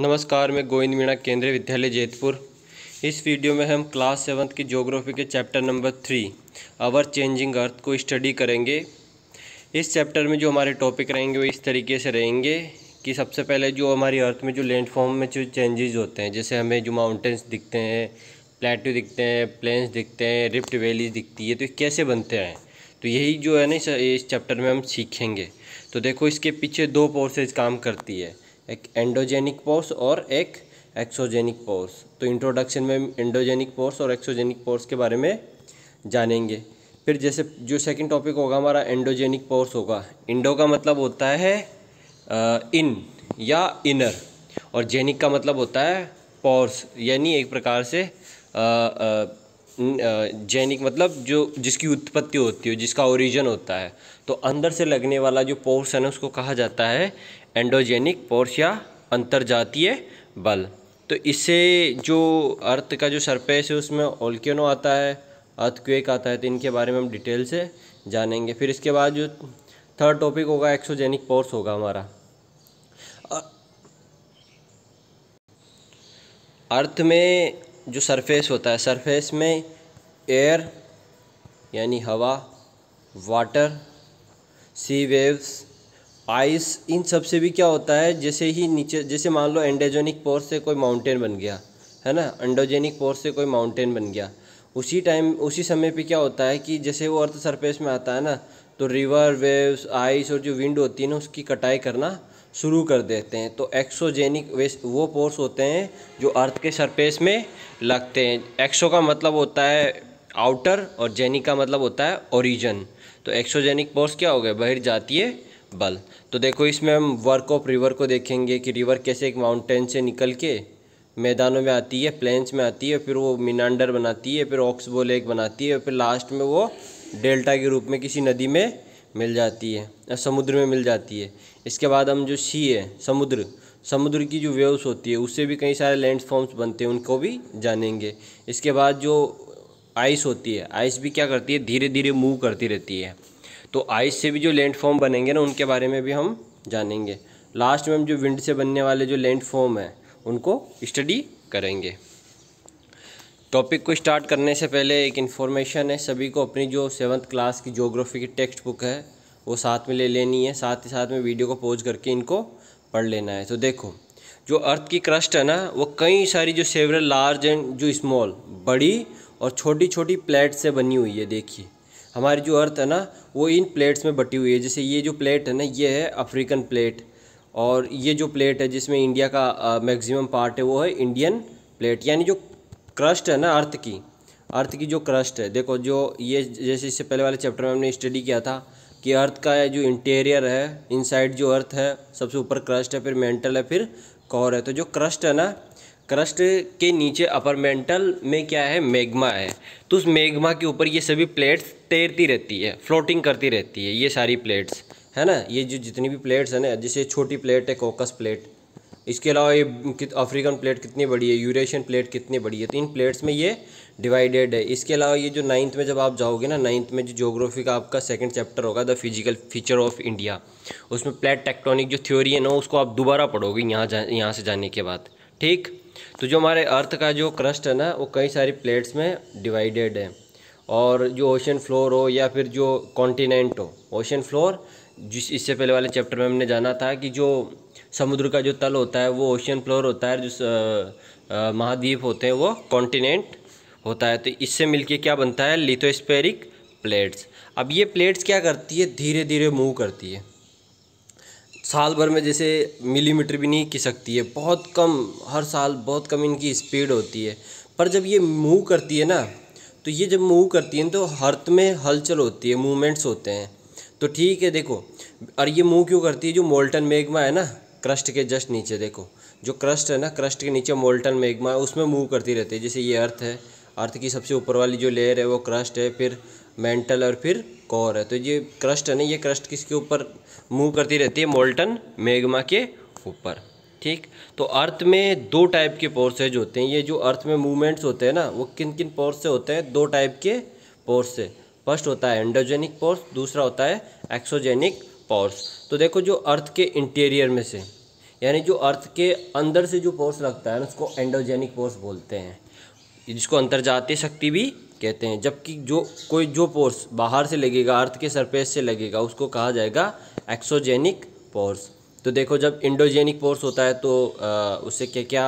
नमस्कार मैं गोविंद मीणा केंद्रीय विद्यालय जेतपुर इस वीडियो में हम क्लास सेवन्थ की ज्योग्राफी के chapter number three our changing earth को स्टडी करेंगे इस चैप्टर में जो हमारे टॉपिक रहेंगे वो इस तरीके से रहेंगे कि सबसे पहले जो हमारी अर्थ में जो लैंड फॉर्म में जो चेंजेज होते हैं जैसे हमें जो माउंटेंस दिखते हैं प्लेटो दिखते हैं प्लेन्स दिखते हैं रिफ्ट वैलीज दिखती है तो कैसे बनते हैं तो यही जो है ना इस चैप्टर में हम सीखेंगे तो देखो इसके पीछे दो फोर्सेज काम करती है एक एंडोजेनिक पोर्स और एक एक्सोजेनिक पोर्स तो इंट्रोडक्शन में एंडोजेनिक पोर्स और एक्सोजेनिक पोर्स के बारे में जानेंगे फिर जैसे जो सेकंड टॉपिक होगा हमारा एंडोजेनिक पोर्स होगा इंडो का मतलब होता है इन या इनर और जेनिक का मतलब होता है पोर्स यानी एक प्रकार से आ, आ, जेनिक मतलब जो जिसकी उत्पत्ति होती है हो, जिसका ओरिजिन होता है तो अंदर से लगने वाला जो पोर्स है ना उसको कहा जाता है एंडोजेनिक फोर्स या अंतरजातीय बल तो इससे जो अर्थ का जो सरफेस है उसमें ओल्केनो आता है अर्थक्वेक आता है तो इनके बारे में हम डिटेल से जानेंगे फिर इसके बाद जो थर्ड टॉपिक होगा एक्सोजेनिक फोर्स होगा हमारा अर्थ में जो सरफेस होता है सरफेस में एयर यानी हवा वाटर सी वेव्स आइस इन सब से भी क्या होता है जैसे ही नीचे जैसे मान लो एंडोजेनिक पोर से कोई माउंटेन बन गया है ना एंडोजेनिक पोर से कोई माउंटेन बन गया उसी टाइम उसी समय पे क्या होता है कि जैसे वो अर्थ सरफेस में आता है ना तो रिवर वेव्स आइस और जो विंड होती है ना उसकी कटाई करना शुरू कर देते हैं तो एक्सोजेनिक वेस्ट वो पोर्स होते हैं जो अर्थ के सरफेस में लगते हैं एक्सो का मतलब होता है आउटर और जेनिक का मतलब होता है ओरिजन तो एक्सोजेनिक पोर्स क्या हो गए है बल तो देखो इसमें हम वर्क ऑफ रिवर को देखेंगे कि रिवर कैसे एक माउंटेन से निकल के मैदानों में आती है प्लेन्स में आती है फिर वो मिनांडर बनाती है फिर ऑक्सबो लेक बनाती है फिर लास्ट में वो डेल्टा के रूप में किसी नदी में मिल जाती है समुद्र में मिल जाती है इसके बाद हम जो सी है समुद्र समुद्र की जो वेव्स होती है उससे भी कई सारे लैंड फॉर्म्स बनते हैं उनको भी जानेंगे इसके बाद जो आइस होती है आइस भी क्या करती है धीरे धीरे मूव करती रहती है तो आइस से भी जो लैंड फॉर्म बनेंगे ना उनके बारे में भी हम जानेंगे लास्ट में हम जो विंड से बनने वाले जो लैंड फॉर्म हैं उनको स्टडी करेंगे टॉपिक को स्टार्ट करने से पहले एक इन्फॉर्मेशन है सभी को अपनी जो सेवन्थ क्लास की जोग्राफी की टेक्स्ट बुक है वो साथ में ले लेनी है साथ ही साथ में वीडियो को पॉज करके इनको पढ़ लेना है तो देखो जो अर्थ की क्रस्ट है ना वो कई सारी जो सेवरल लार्ज एंड जो स्मॉल बड़ी और छोटी छोटी प्लेट से बनी हुई है देखिए हमारी जो अर्थ है ना वो इन प्लेट्स में बटी हुई है जैसे ये जो प्लेट है ना ये है अफ्रीकन प्लेट और ये जो प्लेट है जिसमें इंडिया का मैक्सिमम पार्ट है वो है इंडियन प्लेट यानी जो क्रस्ट है ना अर्थ की अर्थ की जो क्रस्ट है देखो जो ये जैसे इससे पहले वाले चैप्टर में हमने स्टडी किया था कि अर्थ का जो इंटीरियर है इनसाइड जो अर्थ है सबसे ऊपर क्रस्ट है फिर मेंटल है फिर कौर है तो जो क्रस्ट है ना क्रस्ट के नीचे मेंटल में क्या है मैग्मा है तो उस मैग्मा के ऊपर ये सभी प्लेट्स तैरती रहती है फ्लोटिंग करती रहती है ये सारी प्लेट्स है ना ये जो जितनी भी प्लेट्स है ना जैसे छोटी प्लेट है कोकस प्लेट इसके अलावा ये अफ्रीकन प्लेट कितनी बड़ी है यूरेशियन प्लेट कितनी बड़ी है तो इन प्लेट्स में ये डिवाइडेड है इसके अलावा ये जो नाइन्थ में जब आप जाओगे ना नाइन्थ में जो जोग्राफी का आपका सेकंड चैप्टर होगा the physical feature of India उसमें प्लेट टेक्टोनिक जो थ्योरी है ना उसको आप दोबारा पढ़ोगे यहाँ जा यहाँ से जाने के बाद ठीक तो जो हमारे अर्थ का जो क्रस्ट है ना वो कई सारी प्लेट्स में डिवाइडेड है और जो ओशन फ्लोर हो या फिर जो कॉन्टिनेंट हो ओशन फ्लोर जिस इससे पहले वाले चैप्टर में हमने जाना था कि जो समुद्र का जो तल होता है वो ओशन फ्लोर होता है जो महाद्वीप होते हैं वो कॉन्टिनेंट होता है तो इससे मिलके क्या बनता है लिथोस्पेरिक प्लेट्स अब ये प्लेट्स क्या करती है धीरे धीरे मूव करती है साल भर में जैसे मिलीमीटर भी नहीं खिसकती है बहुत कम हर साल बहुत कम इनकी स्पीड होती है पर जब ये मूव करती है ना तो ये जब मूव करती है तो हर्त में हलचल होती है मूवमेंट्स होते हैं तो ठीक है देखो और ये मूव क्यों करती है जो मोल्टन मेगमा है ना क्रस्ट के जस्ट नीचे देखो जो क्रस्ट है ना क्रस्ट के नीचे मोल्टन मेगमा है उसमें मूव करती रहती है जैसे ये अर्थ है अर्थ की सबसे ऊपर वाली जो लेयर है वो क्रस्ट है फिर मेंटल और फिर कोर है तो ये क्रस्ट है ना ये क्रस्ट किसके ऊपर मूव करती रहती है मोल्टन मेगमा के ऊपर ठीक तो अर्थ में दो टाइप के पोर्सेज होते हैं ये जो अर्थ में मूवमेंट्स होते हैं ना वो किन किन पोर्स से होते हैं दो टाइप के पोर्स से फर्स्ट होता है एंडोजेनिक पोर्स दूसरा होता है एक्सोजेनिक पोर्स तो देखो जो अर्थ के इंटीरियर में से यानी जो अर्थ के अंदर से जो पोर्स लगता है ना उसको एंडोजेनिक पोर्स बोलते हैं जिसको अंतर्जातीय शक्ति भी कहते हैं जबकि जो कोई जो पोर्स बाहर से लगेगा अर्थ के सरफेस से लगेगा उसको कहा जाएगा एक्सोजेनिक पोर्स तो देखो जब इंडोजेनिक पोर्स होता है तो उससे क्या क्या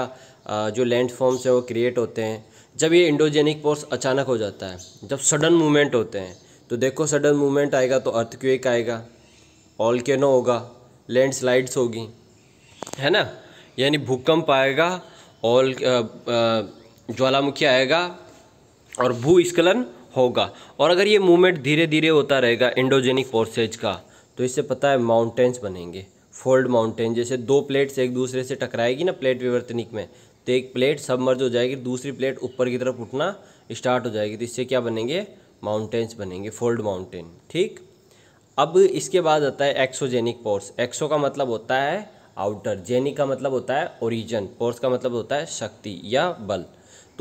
आ, जो लैंड फॉर्म्स हैं वो क्रिएट होते हैं जब ये इंडोजेनिक पोर्स अचानक हो जाता है जब सडन मूवमेंट होते हैं तो देखो सडन मूवमेंट आएगा तो अर्थ क्यूक आएगा ऑल्केनो होगा लैंड स्लाइड्स होगी है ना यानी भूकंप आएगा ऑल ज्वालामुखी आएगा और भूस्खलन होगा और अगर ये मूवमेंट धीरे धीरे होता रहेगा इंडोजेनिक फोर्सेज का तो इससे पता है माउंटेंस बनेंगे फोल्ड माउंटेन जैसे दो प्लेट्स एक दूसरे से टकराएगी ना प्लेट विवर्तनिक में तो एक प्लेट सबमर्ज हो जाएगी दूसरी प्लेट ऊपर की तरफ उठना स्टार्ट हो जाएगी तो इससे क्या बनेंगे माउंटेंस बनेंगे फोल्ड माउंटेन ठीक अब इसके बाद आता है एक्सोजेनिक पोर्स एक्सो का मतलब होता है आउटर जेनिक का मतलब होता है ओरिजन पोर्स का मतलब होता है शक्ति या बल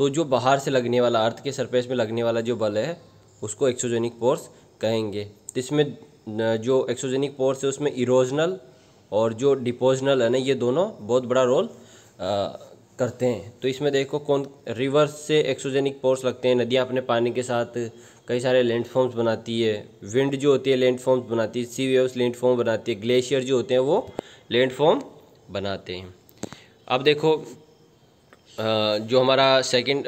तो जो बाहर से लगने वाला अर्थ के सरफेस में लगने वाला जो बल है उसको एक्सोजेनिक फोर्स कहेंगे तो इसमें जो एक्सोजेनिक फोर्स है उसमें इरोजनल और जो डिपोजनल है ना ये दोनों बहुत बड़ा रोल आ, करते हैं तो इसमें देखो कौन रिवर्स से एक्सोजेनिक फोर्स लगते हैं नदियाँ अपने पानी के साथ कई सारे लैंडफॉर्म्स बनाती है विंड जो होती है लैंडफॉर्म्स बनाती है सी वेव्स लैंडफॉर्म बनाती है ग्लेशियर जो होते हैं वो लैंडफॉर्म बनाते हैं अब देखो जो हमारा सेकंड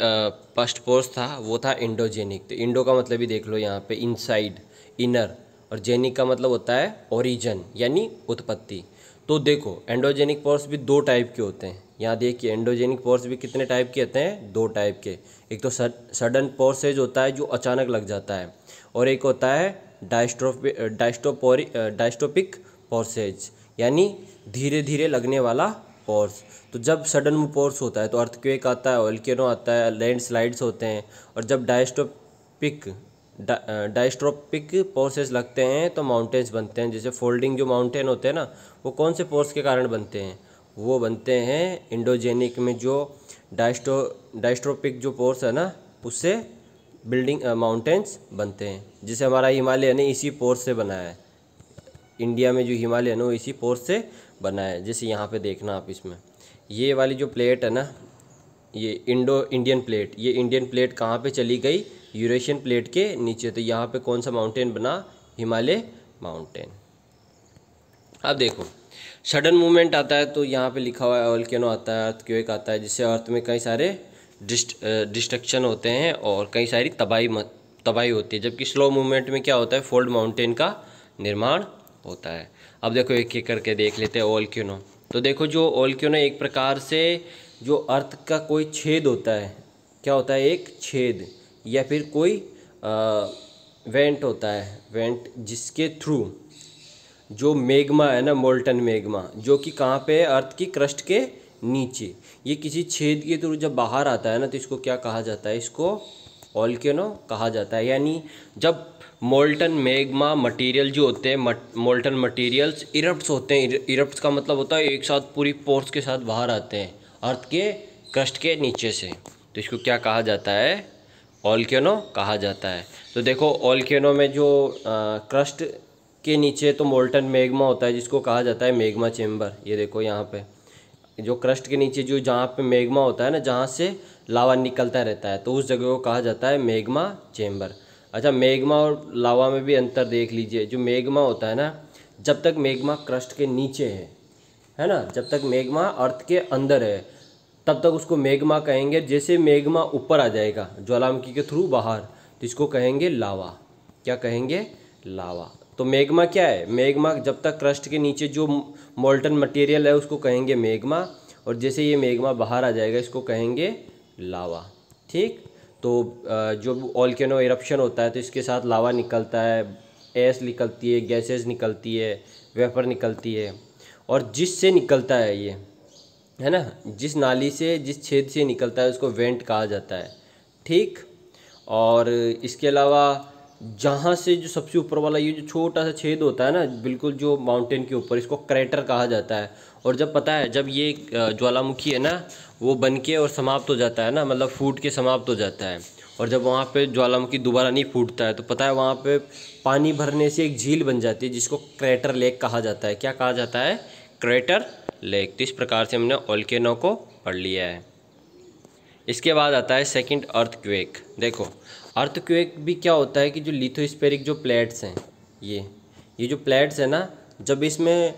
फर्स्ट पोर्स था वो था इंडोजेनिक तो इंडो का मतलब ही देख लो यहाँ पे इनसाइड इनर और जेनिक का मतलब होता है ओरिजन यानी उत्पत्ति तो देखो एंडोजेनिक पोर्स भी दो टाइप के होते हैं यहाँ देखिए एंडोजेनिक पोर्स भी कितने टाइप के होते हैं दो टाइप के एक तो सडन पोर्सेज होता है जो अचानक लग जाता है और एक होता है डाइस्ट्रोपिक डाइस्टोपोरी डाइस्टोपिक पोर्सेज यानी धीरे धीरे लगने वाला पोर्स तो जब सडन पोर्स होता है तो अर्थक्वेक आता है ओल्केनो आता है लैंड स्लाइड्स होते हैं और जब डायस्टोपिक डायस्ट्रोपिक पोर्सेस लगते हैं तो माउंटेन्स बनते हैं जैसे फोल्डिंग जो माउंटेन होते हैं ना वो कौन से पोर्स के कारण बनते हैं वो बनते हैं इंडोजेनिक में जो डाइस्टो डाइस्ट्रोपिक जो पोर्स है ना उससे बिल्डिंग माउंटेन्स बनते हैं जिसे हमारा हिमालय ने इसी पोर्स से बनाया है इंडिया में जो हिमालयन वो इसी पोर्स से बना है जैसे यहाँ पे देखना आप इसमें ये वाली जो प्लेट है ना ये इंडो इंडियन प्लेट ये इंडियन प्लेट कहाँ पे चली गई यूरेशियन प्लेट के नीचे तो यहाँ पे कौन सा माउंटेन बना हिमालय माउंटेन अब देखो सडन मूवमेंट आता है तो यहाँ पे लिखा हुआ है ऑल्केनो आता है अर्थ क्यों आता है जिससे अर्थ में कई सारे डिस्ट डिस्ट्रक्शन होते हैं और कई सारी तबाही तबाही होती है जबकि स्लो मूवमेंट में क्या होता है फोल्ड माउंटेन का निर्माण होता है अब देखो एक एक करके देख लेते हैं ओल तो देखो जो ओल एक प्रकार से जो अर्थ का कोई छेद होता है क्या होता है एक छेद या फिर कोई आ, वेंट होता है वेंट जिसके थ्रू जो मेगमा है ना मोल्टन मेगमा जो कि कहाँ पे है अर्थ की क्रस्ट के नीचे ये किसी छेद के थ्रू जब बाहर आता है ना तो इसको क्या कहा जाता है इसको ऑल्केनो कहा जाता है यानी जब मोल्टन मैग्मा मटेरियल जो होते हैं मोल्टन मटेरियल्स इरप्ट होते हैं इरप्ट का मतलब होता है एक साथ पूरी पोर्स के साथ बाहर आते हैं अर्थ के कष्ट के नीचे से तो इसको क्या कहा जाता है ऑल्केनो कहा जाता है तो देखो ऑल्केनो में जो क्रस्ट के नीचे तो मोल्टन मैग्मा होता है जिसको कहा जाता है मैग्मा चेम्बर ये देखो यहाँ पे जो क्रस्ट के नीचे जो जहाँ पे मैग्मा होता है ना जहाँ से लावा निकलता रहता है तो उस जगह को कहा जाता है मैग्मा चेम्बर अच्छा मेघमा और लावा में भी अंतर देख लीजिए जो मेघमा होता है ना जब तक मेघमा क्रस्ट के नीचे है है ना जब तक मेघमा अर्थ के अंदर है तब तक उसको मेघमा कहेंगे जैसे मेघमा ऊपर आ जाएगा ज्वालामुखी के थ्रू बाहर तो इसको कहेंगे लावा क्या कहेंगे लावा तो मेघमा क्या है मेघमा जब तक क्रस्ट के नीचे जो मोल्टन मटेरियल है उसको कहेंगे मेघमा और जैसे ये मेघमा बाहर आ जाएगा इसको कहेंगे लावा ठीक तो जो ऑलकेनो इरप्शन होता है तो इसके साथ लावा निकलता है एस निकलती है गैसेस निकलती है वेपर निकलती है और जिससे निकलता है ये है ना जिस नाली से जिस छेद से निकलता है उसको वेंट कहा जाता है ठीक और इसके अलावा जहाँ से जो सबसे ऊपर वाला ये जो छोटा सा छेद होता है ना बिल्कुल जो माउंटेन के ऊपर इसको क्रेटर कहा जाता है और जब पता है जब ये ज्वालामुखी है ना वो बन के और समाप्त हो जाता है ना मतलब फूट के समाप्त हो जाता है और जब वहाँ पे ज्वालामुखी दोबारा नहीं फूटता है तो पता है वहाँ पे पानी भरने से एक झील बन जाती है जिसको क्रेटर लेक कहा जाता है क्या कहा जाता है क्रेटर लेक तो इस प्रकार से हमने ओल्केनो को पढ़ लिया है इसके बाद आता है सेकंड अर्थक्वेक देखो अर्थक्वेक भी क्या होता है कि जो लिथोस्पेरिक जो प्लेट्स हैं ये ये जो प्लेट्स हैं ना जब इसमें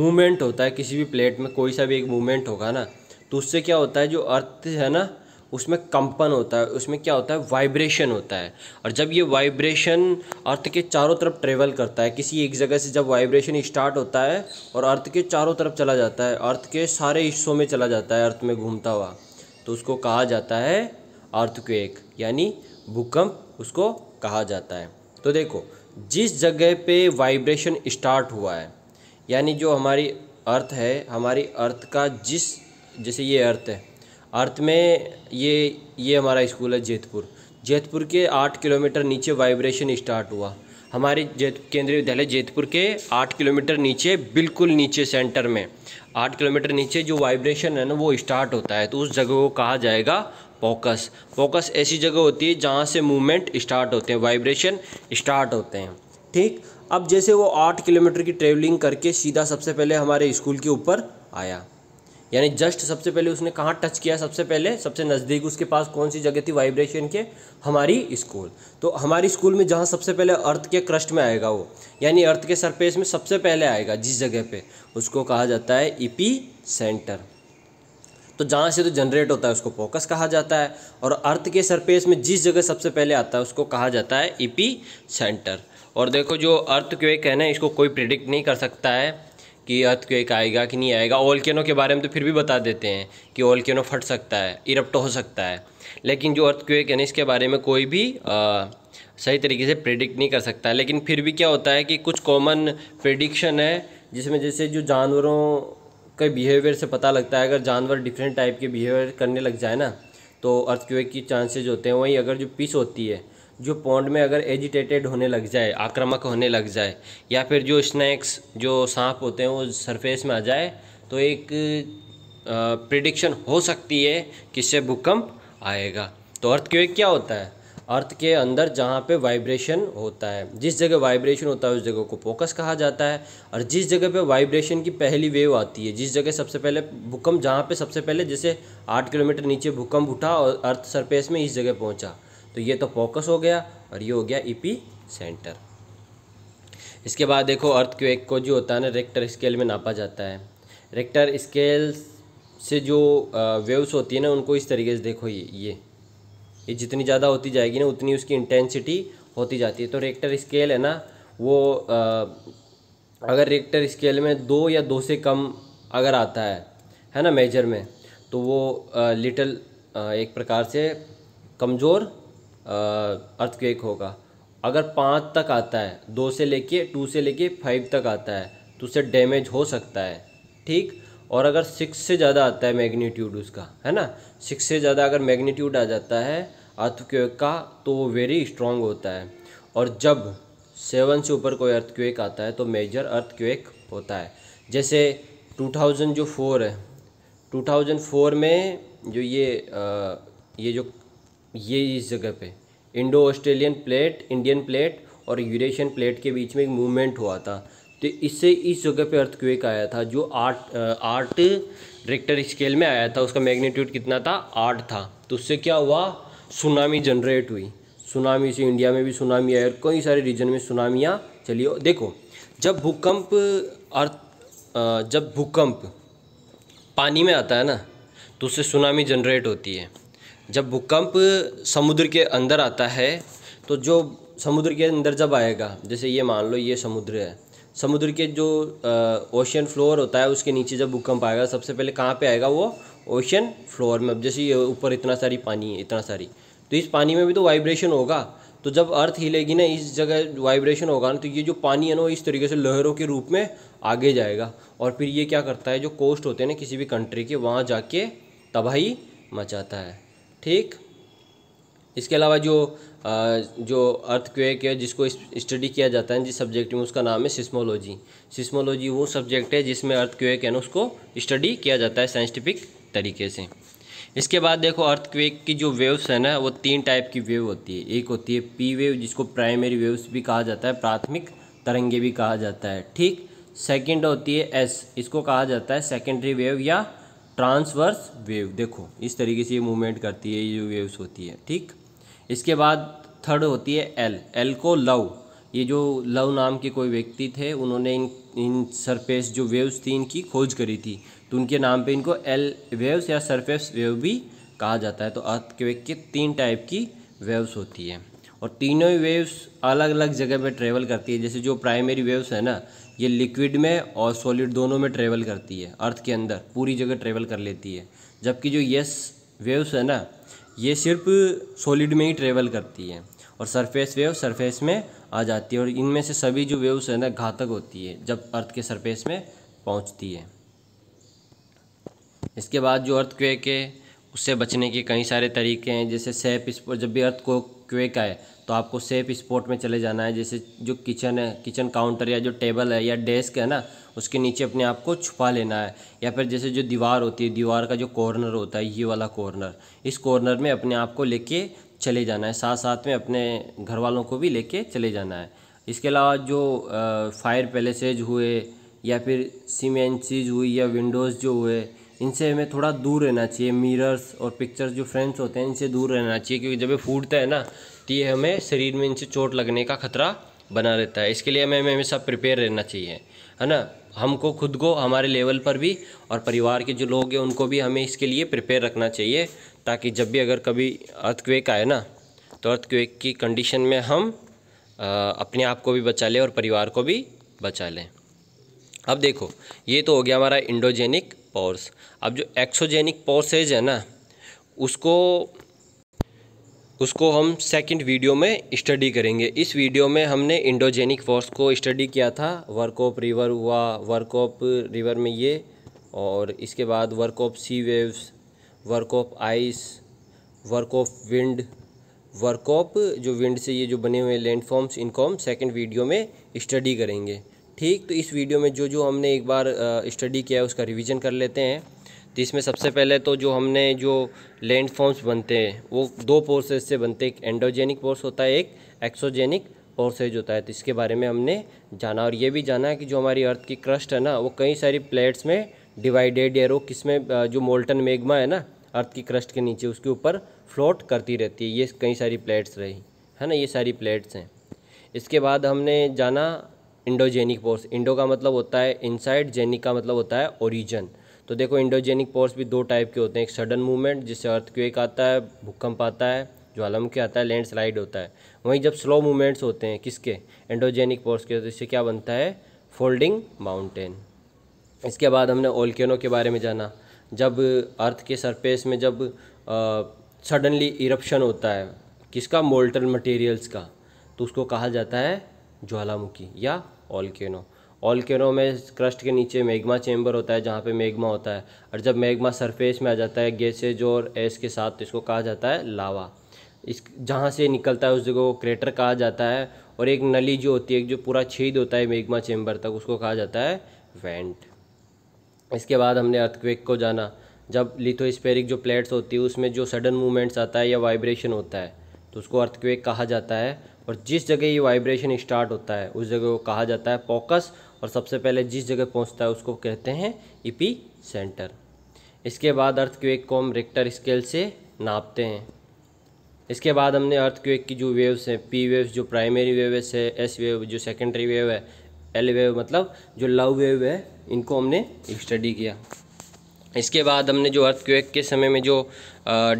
मूवमेंट होता है किसी भी प्लेट में कोई सा भी एक मूवमेंट होगा ना तो उससे क्या होता है जो अर्थ है ना उसमें कंपन होता है उसमें क्या होता है वाइब्रेशन होता है और जब ये वाइब्रेशन अर्थ के चारों तरफ ट्रेवल करता है किसी एक जगह से जब वाइब्रेशन स्टार्ट होता है और अर्थ के चारों तरफ चला जाता है अर्थ के सारे हिस्सों में चला जाता है अर्थ में घूमता हुआ तो उसको कहा जाता है अर्थ को एक यानी भूकंप उसको कहा जाता है तो देखो जिस जगह पे वाइब्रेशन स्टार्ट हुआ है यानी जो हमारी अर्थ है हमारी अर्थ का जिस जैसे ये अर्थ है अर्थ में ये ये हमारा स्कूल है जेतपुर जेतपुर के आठ किलोमीटर नीचे वाइब्रेशन स्टार्ट हुआ हमारे जेत केंद्रीय विद्यालय जेतपुर के आठ किलोमीटर नीचे बिल्कुल नीचे सेंटर में आठ किलोमीटर नीचे जो वाइब्रेशन है ना वो स्टार्ट होता है तो उस जगह को कहा जाएगा फोकस फोकस ऐसी जगह होती है जहाँ से मूवमेंट स्टार्ट होते हैं वाइब्रेशन स्टार्ट होते हैं ठीक अब जैसे वो आठ किलोमीटर की ट्रेवलिंग करके सीधा सबसे पहले हमारे स्कूल के ऊपर आया यानी जस्ट सबसे पहले उसने कहाँ टच किया सबसे पहले सबसे नज़दीक उसके पास कौन सी जगह थी वाइब्रेशन के हमारी स्कूल तो हमारी स्कूल में जहाँ सबसे पहले अर्थ के क्रस्ट में आएगा वो यानी अर्थ के सरफेस में सबसे पहले आएगा जिस जगह पे उसको कहा जाता है ईपी सेंटर तो जहाँ से तो जनरेट होता है उसको फोकस कहा जाता है और अर्थ के सरपेस में जिस जगह सबसे पहले आता है उसको कहा जाता है ईपी सेंटर और देखो जो अर्थ क्वेक है ना इसको कोई प्रिडिक्ट नहीं कर सकता है कि अर्थ क्वेक आएगा कि नहीं आएगा ओल्केनो के बारे में तो फिर भी बता देते हैं कि ओल्केनो फट सकता है इरप्ट हो सकता है लेकिन जो अर्थ क्वेक है ना इसके बारे में कोई भी आ, सही तरीके से प्रेडिक्ट नहीं कर सकता लेकिन फिर भी क्या होता है कि कुछ कॉमन प्रिडिक्शन है जिसमें जैसे जो जानवरों के बिहेवियर से पता लगता है अगर जानवर डिफरेंट टाइप के बिहेवियर करने लग जाए ना तो अर्थ क्वेक की चांसेज होते हैं वहीं अगर जो पीस होती है जो पौंड में अगर एजिटेटेड होने लग जाए आक्रामक होने लग जाए या फिर जो स्नैक्स जो सांप होते हैं वो सरफेस में आ जाए तो एक प्रिडिक्शन हो सकती है किससे भूकंप आएगा तो अर्थ अर्थक्वेक क्या होता है अर्थ के अंदर जहाँ पे वाइब्रेशन होता है जिस जगह वाइब्रेशन होता है उस जगह को फोकस कहा जाता है और जिस जगह पे वाइब्रेशन की पहली वेव आती है जिस जगह सबसे पहले भूकंप जहाँ पे सबसे पहले जैसे आठ किलोमीटर नीचे भूकंप उठा और अर्थ सरफेस में इस जगह पहुँचा तो ये तो फोकस हो गया और ये हो गया ईपी e सेंटर इसके बाद देखो अर्थ क्वेक को जो होता है ना रेक्टर स्केल में नापा जाता है रेक्टर स्केल से जो वेव्स होती है ना उनको इस तरीके से देखो ये ये ये जितनी ज़्यादा होती जाएगी ना उतनी उसकी इंटेंसिटी होती जाती है तो रेक्टर स्केल है ना वो आ, अगर रेक्टर स्केल में दो या दो से कम अगर आता है है ना मेजर में तो वो आ, लिटल आ, एक प्रकार से कमज़ोर अर्थक्वेक होगा अगर पाँच तक आता है दो से लेके टू से लेके फाइव तक आता है तो उससे डैमेज हो सकता है ठीक और अगर सिक्स से ज़्यादा आता है मैग्नीट्यूड उसका है ना सिक्स से ज़्यादा अगर मैग्नीट्यूड आ जाता है अर्थक्वेक का तो वो वेरी स्ट्रॉन्ग होता है और जब सेवन से ऊपर कोई अर्थक्वेक आता है तो मेजर अर्थक्वेक होता है जैसे टू थाउजेंड जो फोर है टू थाउजेंड फोर में जो ये आ, ये जो ये इस जगह पे Indo Australian plate Indian plate और यूरेशियन प्लेट के बीच में एक मूवमेंट हुआ था तो इससे इस जगह पे अर्थक्वेक आया था जो आठ आठ रिक्टर स्केल में आया था उसका मैग्नीट्यूड कितना था आठ था तो उससे क्या हुआ सुनामी जनरेट हुई सुनामी से इंडिया में भी सुनामी आई और कई सारे रीजन में सुनामियाँ चलिए देखो जब भूकंप अर्थ जब भूकंप पानी में आता है ना तो उससे सुनामी जनरेट होती है जब भूकंप समुद्र के अंदर आता है तो जो समुद्र के अंदर जब आएगा जैसे ये मान लो ये समुद्र है समुद्र के जो ओशियन फ्लोर होता है उसके नीचे जब भूकंप आएगा सबसे पहले कहाँ पे आएगा वो ओशियन फ्लोर में जैसे ये ऊपर इतना सारी पानी है इतना सारी तो इस पानी में भी तो वाइब्रेशन होगा तो जब अर्थ हिलेगी ना इस जगह वाइब्रेशन होगा ना तो ये जो पानी है ना वो इस तरीके से लहरों के रूप में आगे जाएगा और फिर ये क्या करता है जो कोस्ट होते हैं ना किसी भी कंट्री के वहाँ जाके तबाही मचाता है ठीक इसके अलावा जो जो अर्थक्वेक है जिसको स्टडी किया जाता है जिस सब्जेक्ट में उसका नाम है सिस्मोलॉजी सिस्मोलॉजी वो सब्जेक्ट है जिसमें अर्थक्वेक है ना उसको स्टडी किया जाता है साइंटिफिक तरीके से इसके बाद देखो अर्थक्वेक की जो वेव्स है ना वो तीन टाइप की वेव होती है एक होती है पी वेव जिसको प्राइमरी वेव्स भी कहा जाता है प्राथमिक तरंगे भी कहा जाता है ठीक सेकेंड होती है एस इसको कहा जाता है सेकेंडरी वेव या ट्रांसवर्स वेव देखो इस तरीके से ये मूवमेंट करती है ये जो वेव्स होती है ठीक इसके बाद थर्ड होती है एल एल को लव ये जो लव नाम के कोई व्यक्ति थे उन्होंने इन इन सरफेस जो वेव्स थी इनकी खोज करी थी तो उनके नाम पे इनको एल वेव्स या सरफेस वेव भी कहा जाता है तो अर्थ के वेग तीन टाइप की वेव्स होती है और तीनों ही वेव्स अलग अलग जगह पे ट्रेवल करती है जैसे जो प्राइमरी वेव्स है ना ये लिक्विड में और सॉलिड दोनों में ट्रेवल करती है अर्थ के अंदर पूरी जगह ट्रेवल कर लेती है जबकि जो यस वेव्स है ना ये सिर्फ सॉलिड में ही ट्रेवल करती है और सरफेस वेव सरफेस में आ जाती है और इनमें से सभी जो वेव्स है ना घातक होती है जब अर्थ के सरफेस में पहुंचती है इसके बाद जो अर्थ क्वेक है उससे बचने के कई सारे तरीके हैं जैसे सैप इस पर जब भी अर्थ को क्वे है तो आपको सेफ स्पॉट में चले जाना है जैसे जो किचन है किचन काउंटर या जो टेबल है या डेस्क है ना उसके नीचे अपने आप को छुपा लेना है या फिर जैसे जो दीवार होती है दीवार का जो कॉर्नर होता है ये वाला कॉर्नर इस कॉर्नर में अपने आप को लेके चले जाना है साथ साथ में अपने घर वालों को भी लेके चले जाना है इसके अलावा जो फायर पैलेसेज हुए या फिर सीमेंसीज हुई या विंडोज़ जो हुए इनसे हमें थोड़ा दूर रहना चाहिए मिरर्स और पिक्चर्स जो फ्रेम्स होते हैं इनसे दूर रहना चाहिए क्योंकि जब ये फूटता है ना तो ये हमें शरीर में इनसे चोट लगने का खतरा बना रहता है इसके लिए हमें हमें हमेशा प्रिपेयर रहना चाहिए है ना हमको खुद को हमारे लेवल पर भी और परिवार के जो लोग हैं उनको भी हमें इसके लिए प्रिपेयर रखना चाहिए ताकि जब भी अगर कभी अर्थक्वेक आए ना तो अर्थक्वेक की कंडीशन में हम आ, अपने आप को भी बचा लें और परिवार को भी बचा लें अब देखो ये तो हो गया हमारा इंडोजेनिक पोर्स अब जो एक्सोजेनिक पोर्सेज है ना उसको उसको हम सेकंड वीडियो में स्टडी करेंगे इस वीडियो में हमने इंडोजेनिक फोर्स को स्टडी किया था वर्क ऑफ रिवर हुआ वर्क ऑफ रिवर में ये और इसके बाद work of sea waves work of ice work of wind work of जो विंड से ये जो बने हुए लैंडफॉर्म्स इनको हम सेकंड वीडियो में स्टडी करेंगे ठीक तो इस वीडियो में जो जो हमने एक बार स्टडी किया है उसका रिवीजन कर लेते हैं तो इसमें सबसे पहले तो जो हमने जो लैंड फॉर्म्स बनते हैं वो दो पोर्सेज से बनते हैं एक एंडोजेनिक पोर्स होता है एक एक्सोजेनिक पोर्सेज होता है तो इसके बारे में हमने जाना और ये भी जाना कि जो हमारी अर्थ की क्रस्ट है ना वो कई सारी प्लेट्स में डिवाइडेड या रो किसमें जो मोल्टन मेगमा है ना अर्थ की क्रस्ट के नीचे उसके ऊपर फ्लोट करती रहती है ये कई सारी प्लेट्स रही है ना ये सारी प्लेट्स हैं इसके बाद हमने जाना इंडोजेनिक पोर्स इंडो का मतलब होता है इनसाइड जेनिक का मतलब होता है ओरिजन तो देखो इंडोजेनिक पोर्स भी दो टाइप के होते हैं एक सडन मूवमेंट जिससे अर्थ आता है भूकंप आता है ज्वालामुखी आता है लैंड स्लाइड होता है वहीं जब स्लो मूवमेंट्स होते हैं किसके एंडोजेनिक पोर्स के तो इससे क्या बनता है फोल्डिंग माउंटेन इसके बाद हमने ओल्केनो के बारे में जाना जब अर्थ के सरफेस में जब सडनली इरप्शन होता है किसका मोल्टन मटेरियल्स का तो उसको कहा जाता है ज्वालामुखी या ऑलकेनो ऑलकेनो में क्रस्ट के नीचे मैग्मा चेम्बर होता है जहाँ पे मैग्मा होता है और जब मैग्मा सरफेस में आ जाता है गैसेज और एस के साथ तो इसको कहा जाता है लावा इस जहाँ से निकलता है उस जगह को क्रेटर कहा जाता है और एक नली जो होती है जो पूरा छेद होता है मेगमा चेम्बर तक उसको कहा जाता है वेंट इसके बाद हमने अर्थक्वेक को जाना जब लिथोस्पेरिक जो प्लेट्स होती है उसमें जो सडन मूवमेंट्स आता है या वाइब्रेशन होता है तो उसको अर्थक्वेक कहा जाता है और जिस जगह ये वाइब्रेशन स्टार्ट होता है उस जगह को कहा जाता है पोकस और सबसे पहले जिस जगह पहुंचता है उसको कहते हैं ईपी सेंटर इसके बाद अर्थ क्वेक को हम रिक्टर स्केल से नापते हैं इसके बाद हमने अर्थ क्वेक की जो वेव्स हैं पी वेव्स जो प्राइमरी वेवस है एस वेव जो सेकेंडरी वेव है एल वेव मतलब जो लव वेव है इनको हमने स्टडी किया इसके बाद हमने जो अर्थ क्वेक के समय में जो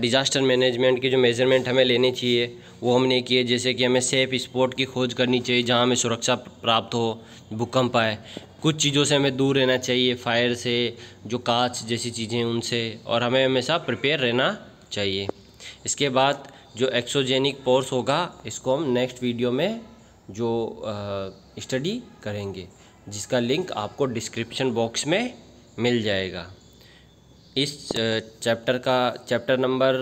डिज़ास्टर मैनेजमेंट के जो मेज़रमेंट हमें लेने चाहिए वो हमने किए जैसे कि हमें सेफ़ स्पॉट की खोज करनी चाहिए जहाँ हमें सुरक्षा प्राप्त हो भूकंप आए कुछ चीज़ों से हमें दूर रहना चाहिए फायर से जो कांच जैसी चीज़ें उनसे और हमें हमेशा प्रिपेयर रहना चाहिए इसके बाद जो एक्सोजेनिक पोर्स होगा इसको हम नेक्स्ट वीडियो में जो स्टडी करेंगे जिसका लिंक आपको डिस्क्रिप्शन बॉक्स में मिल जाएगा इस चैप्टर का चैप्टर नंबर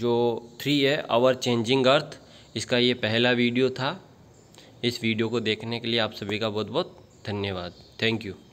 जो थ्री है आवर चेंजिंग अर्थ इसका ये पहला वीडियो था इस वीडियो को देखने के लिए आप सभी का बहुत बहुत धन्यवाद थैंक यू